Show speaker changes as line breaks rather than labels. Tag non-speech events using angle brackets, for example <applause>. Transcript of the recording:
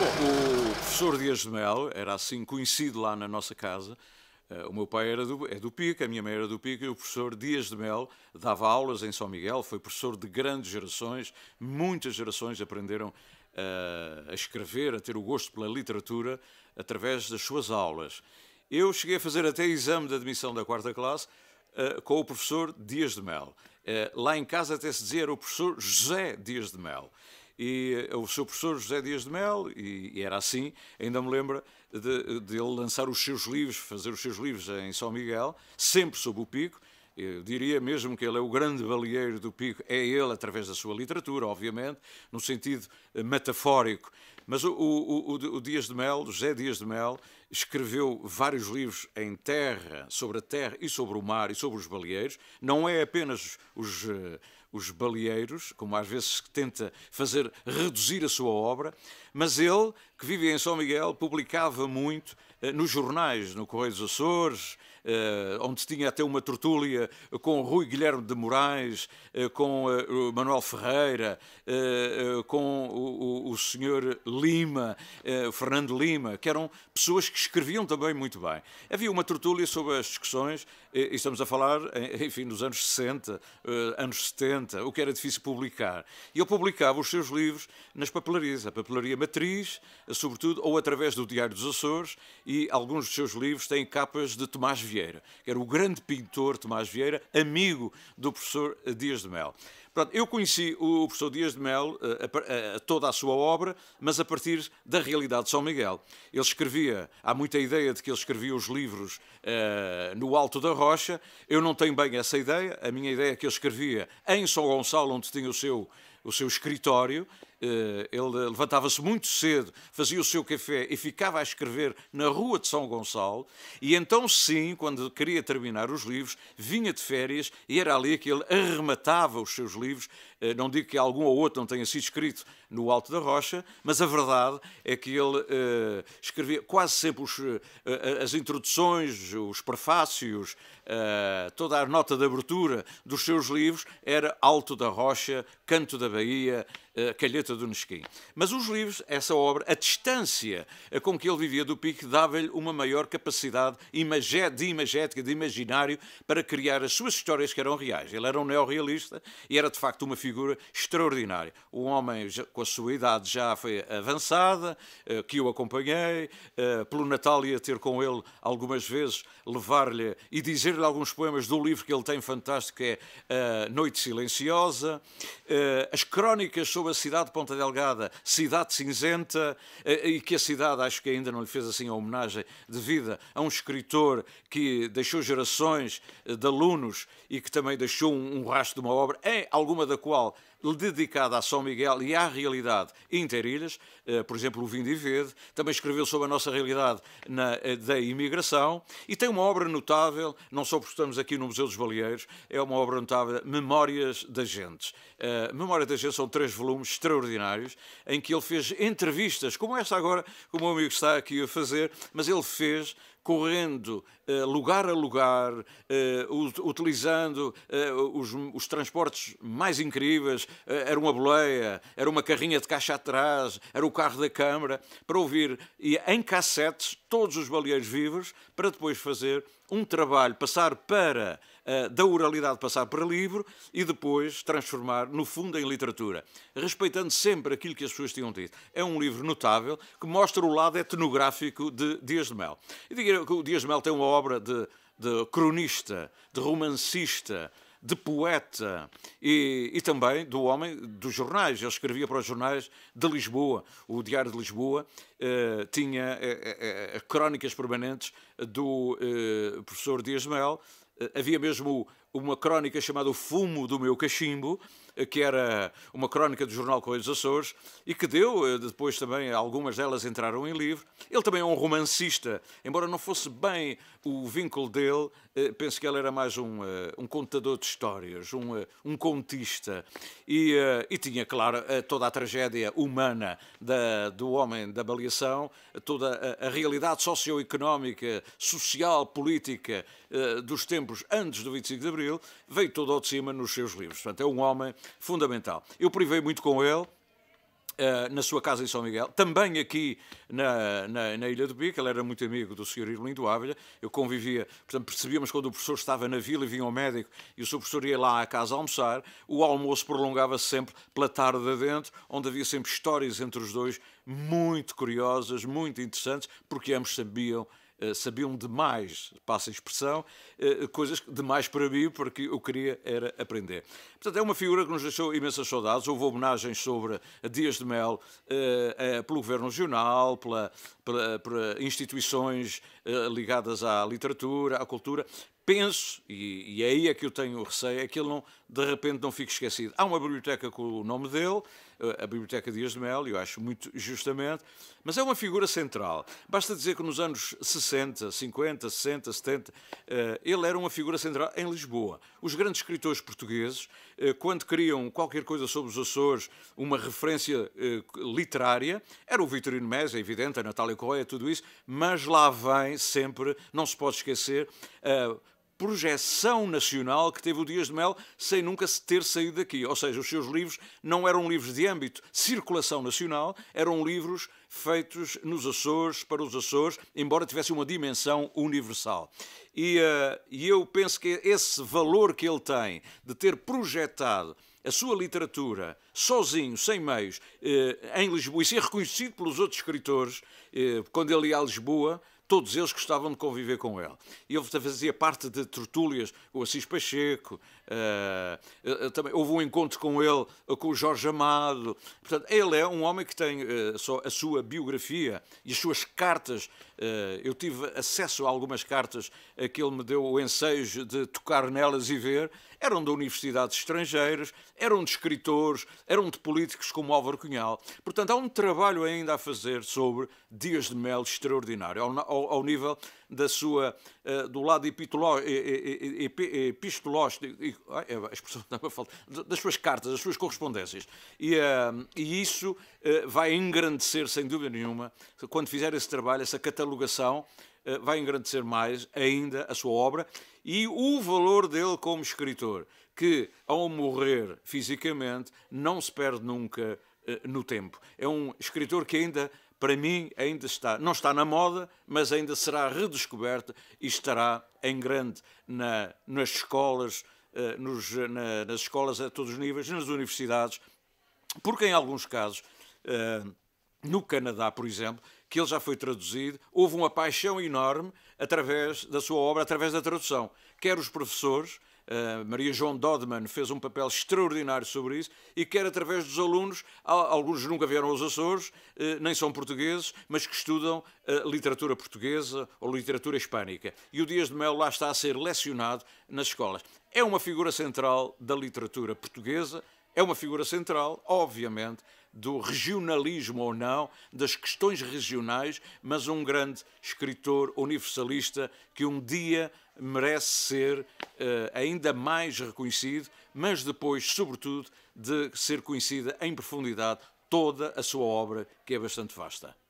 Bom, o professor Dias de Mel era assim conhecido lá na nossa casa. Eh, o meu pai era do, é do Pico, a minha mãe era do Pico, e o professor Dias de Mel dava aulas em São Miguel, foi professor de grandes gerações, muitas gerações aprenderam a, eh, a escrever, a ter o gosto pela literatura através das suas aulas. Eu cheguei a fazer até exame de admissão da quarta classe uh, com o professor Dias de Mel. Uh, lá em casa até se dizia era o professor José Dias de Mel e eh, o seu professor José Dias de Mel, e, e era assim, ainda me lembro de, de, ele lançar os seus livros, fazer os seus livros em São Miguel, sempre sob o pico. Eu diria mesmo que ele é o grande baleeiro do pico, é ele, através da sua literatura, obviamente, no sentido eh, metafórico. Mas o, o, o, o Dias de Mel, José Dias de Mel, escreveu vários livros em terra, sobre a terra e sobre o mar e sobre os baleeiros. Não é apenas os eh, os baleeiros, como às vezes tenta fazer reduzir a sua obra, mas ele que vivia em São Miguel, publicava muito eh, nos jornais, no Correio dos Açores, eh, onde tinha até uma tertúlia com Rui Guilherme de Moraes, eh, com Manuel Ferreira, com o, o, o senhor Lima, Fernando Lima, que eram pessoas que escreviam também muito bem. Havia uma tertúlia sobre as discussões, e estamos a falar, enfim, nos anos 60, anos 70, o que era difícil publicar. E eu publicava os seus livros nas papelarias, a papelaria matriz, sobretudo, ou através do Diário dos Açores, e alguns dos seus livros têm capas de Tomás Vieira, que era o grande pintor Tomás Vieira, amigo do professor eh, Dias de Mel. Pronto, eu conheci o professor Dias de Mel, eh, eh, toda a sua obra, mas a partir da realidade de São Miguel. Ele escrevia, há muita ideia de que ele escrevia os livros uh, no Alto da Rocha, eu não tenho bem essa ideia, a minha ideia é que ele escrevia em São Gonçalo, onde tinha o seu, o seu escritório, eh, ele levantava-se muito cedo, fazia o seu café e ficava a escrever na rua de São Gonçalo. E então, sim, quando queria terminar os livros, vinha de férias e era ali que ele arrematava os seus livros eh, não digo que algum ou outro não tenha sido escrito no Alto da Rocha, mas a verdade é que ele eh, escrevia quase sempre os, eh, as introduções, os prefácios, toda a nota de abertura dos seus livros era Alto da Rocha, Canto da Bahia, Calheta do Nesquim. Mas os livros, essa obra, a distância com que ele vivia do Pico dava-lhe uma maior capacidade de imagética, de imaginário, para criar as suas histórias que eram reais. Ele era um neorrealista e era, de facto, uma figura figura extraordinária. Um homem com a sua idade já foi avançada, eh, que eu acompanhei, eh, pelo Natal ia ter com ele algumas vezes, levar-lhe e dizer-lhe alguns poemas do livro que ele tem fantástico, que é eh, Noite Silenciosa, as crónicas sobre a cidade de Ponta Delgada, Cidade Cinzenta, e que a cidade acho que ainda não lhe fez assim a homenagem devida a um escritor que deixou gerações de alunos e que também deixou um rastro de uma obra, em alguma da qual festival dedicado a São Miguel e à realidade interilhas, eh, por exemplo, o Vinho Verde, também escreveu sobre a nossa realidade na, eh, da imigração e tem uma obra notável, não só porque estamos aqui no Museu dos Baleeiros, é uma obra notável, Memórias da Gente. Eh, Memórias da Gente são três volumes extraordinários em que ele fez entrevistas, como esta agora, como o meu amigo está aqui a fazer, mas ele fez correndo eh, lugar a lugar, eh, utilizando eh, os, os, transportes mais incríveis, era uma boleia, era uma carrinha de caixa atrás, era o carro da Câmara, para ouvir e, em cassetes todos os baleeiros vivos, para depois fazer um trabalho, passar para eh, da oralidade passar para livro e depois transformar, no fundo, em literatura, respeitando sempre aquilo que as pessoas tinham dito. É um livro notável que mostra o lado etnográfico de Dias de Mel. E digo que o Dias de Mel tem uma obra de, de cronista, de romancista, de poeta e, e também do homem dos jornais. Ele escrevia para os jornais de Lisboa. O Diário de Lisboa eh, tinha eh, eh, eh, eh crónicas permanentes do professor Dias Mel. havia mesmo uma crónica chamada O Fumo do Meu Cachimbo, que era uma crónica do jornal Correio dos Açores, e que deu, eh, depois também algumas delas entraram em livro. Ele também é um romancista, embora não fosse bem o vínculo dele, eh, penso que ele era mais um, eh, um contador de histórias, um, um contista. E, e tinha, claro, toda a tragédia humana da, do homem da baleação, toda a, a realidade socioeconómica, social, política dos tempos antes do 25 de Abril, veio toda ao de cima nos seus livros. Portanto, é um homem fundamental. Eu privei muito com ele, eh, na sua casa em São Miguel, também aqui na, na, na Ilha do Pico, ele era muito amigo do Sr. Irlindo Ávila, eu convivia, portanto percebíamos quando o professor estava na vila e vinha ao médico e o seu professor ia lá à casa almoçar, o almoço prolongava-se sempre pela tarde adentro, onde havia sempre histórias entre os dois muito curiosas, muito interessantes, porque ambos sabiam eh, sabiam demais, passa a expressão, eh, coisas demais para mim, porque eu queria era aprender. Portanto, é uma figura que nos deixou imensas saudades. Houve homenagens sobre Dias de Mel eh, pelo Governo Regional, pela, pela, pela instituições ligadas à literatura, à cultura, penso, e, e, é aí é que eu tenho o receio, é que ele não, de repente não fique esquecido. Há uma biblioteca com o nome dele, eh, a Biblioteca Dias de Mel, eu acho muito justamente, mas é uma figura central. Basta dizer que nos anos 60, 50, 60, 70, ele era uma figura central em Lisboa. Os grandes escritores portugueses, eh, quando criam qualquer coisa sobre os Açores, uma referência eh, literária, era o Vitorino Mesa, é evidente, a Natália Correia, tudo isso, mas lá vem sempre, não se pode esquecer, projeção nacional que teve o Dias de Mel sem nunca ter saído daqui. Ou seja, os seus livros não eram livros de âmbito circulação nacional, eram livros feitos nos Açores, para os Açores, embora tivesse uma dimensão universal. E, uh, e eu penso que esse valor que ele tem de ter projetado a sua literatura sozinho, sem meios, eh, em Lisboa, e ser reconhecido pelos outros escritores, eh, quando ele ia a Lisboa, todos eles gostavam de conviver com ele. Ele fazia parte de tertúlias com o Assis Pacheco, eh, também, houve um encontro com ele, eh, com o Jorge Amado. Portanto, ele é um homem que tem uh, só a sua biografia e as suas cartas. Uh, eu tive acesso a algumas cartas a que ele me deu o ensejo de tocar nelas e ver. Eram de universidades estrangeiras, eram de escritores, eram de políticos como Álvaro Cunhal. Portanto, há um trabalho ainda a fazer sobre Dias de Mel extraordinário, ao, ao, ao nível da sua, eh, do lado epistológico, é, a expressão estava <laughs> a falta, das suas cartas, das suas correspondências. E, eh, e isso eh, vai engrandecer, sem dúvida nenhuma, quando fizer esse trabalho, essa catalogação, vai engrandecer mais ainda a sua obra e o valor dele como escritor, que ao morrer fisicamente não se perde nunca no tempo. É um escritor que ainda para mim, ainda está, não está na moda, mas ainda será redescoberta e estará em grande na, nas escolas, eh, nos, na, nas escolas a todos os níveis, nas universidades, porque em alguns casos, eh, no Canadá, por exemplo, que ele já foi traduzido, houve uma paixão enorme através da sua obra, através da tradução. Quer os professores, Uh, Maria João Dodman fez um papel extraordinário sobre isso e quer através dos alunos, alguns nunca vieram aos Açores, uh, nem são portugueses, mas que estudam uh, literatura portuguesa ou literatura hispânica. E o Dias de Melo lá está a ser lecionado nas escolas. É uma figura central da literatura portuguesa, é uma figura central, obviamente, do regionalismo ou não, das questões regionais, mas um grande escritor universalista que um dia merece ser eh, ainda mais reconhecido, mas depois, sobretudo, de ser conhecida em profundidade toda a sua obra, que é bastante vasta.